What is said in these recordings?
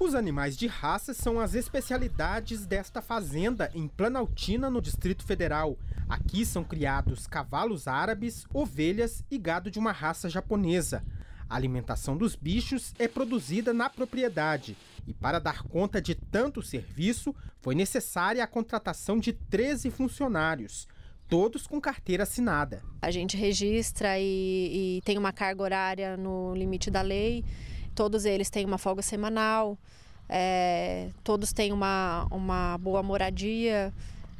Os animais de raça são as especialidades desta fazenda em Planaltina, no Distrito Federal. Aqui são criados cavalos árabes, ovelhas e gado de uma raça japonesa. A alimentação dos bichos é produzida na propriedade e, para dar conta de tanto serviço, foi necessária a contratação de 13 funcionários todos com carteira assinada. A gente registra e, e, tem uma carga horária no limite da lei Todos eles têm uma folga semanal, é, todos têm uma, uma boa moradia.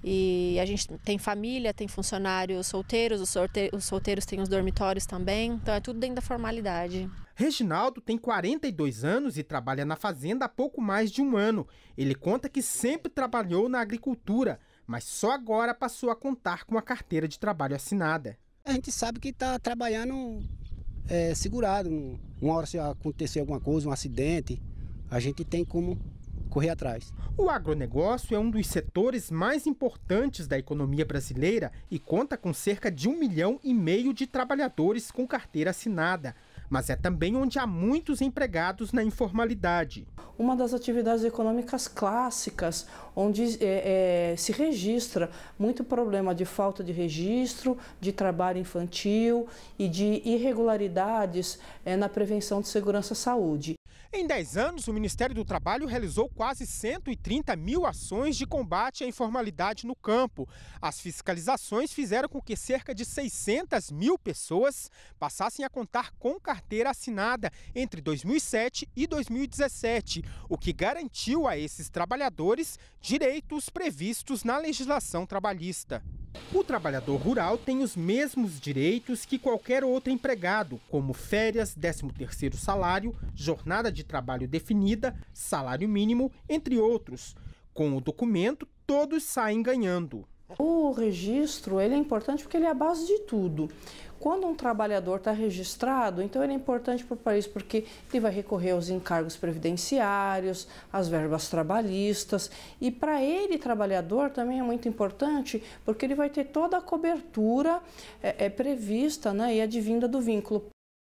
E a gente tem família, tem funcionários solteiros, os, os solteiros têm os dormitórios também, então é tudo dentro da formalidade. Reginaldo tem 42 anos e trabalha na fazenda há pouco mais de um ano. Ele conta que sempre trabalhou na agricultura, mas só agora passou a contar com a carteira de trabalho assinada. A gente sabe que está trabalhando é, segurado. Uma hora se acontecer alguma coisa, um acidente, a gente tem como correr atrás. O agronegócio é um dos setores mais importantes da economia brasileira e conta com cerca de um milhão e meio de trabalhadores com carteira assinada mas é também onde há muitos empregados na informalidade. Uma das atividades econômicas clássicas, onde é, é, se registra muito problema de falta de registro, de trabalho infantil e de irregularidades é, na prevenção de segurança saúde. Em 10 anos, o Ministério do Trabalho realizou quase 130 mil ações de combate à informalidade no campo. As fiscalizações fizeram com que cerca de 600 mil pessoas passassem a contar com carteira assinada entre 2007 e 2017, o que garantiu a esses trabalhadores direitos previstos na legislação trabalhista. O trabalhador rural tem os mesmos direitos que qualquer outro empregado, como férias, 13º salário, jornada de trabalho definida, salário mínimo, entre outros. Com o documento, todos saem ganhando. O registro ele é importante porque ele é a base de tudo. Quando um trabalhador está registrado, então ele é importante para o país porque ele vai recorrer aos encargos previdenciários, às verbas trabalhistas e para ele, trabalhador, também é muito importante porque ele vai ter toda a cobertura é, é prevista né, e advinda do vínculo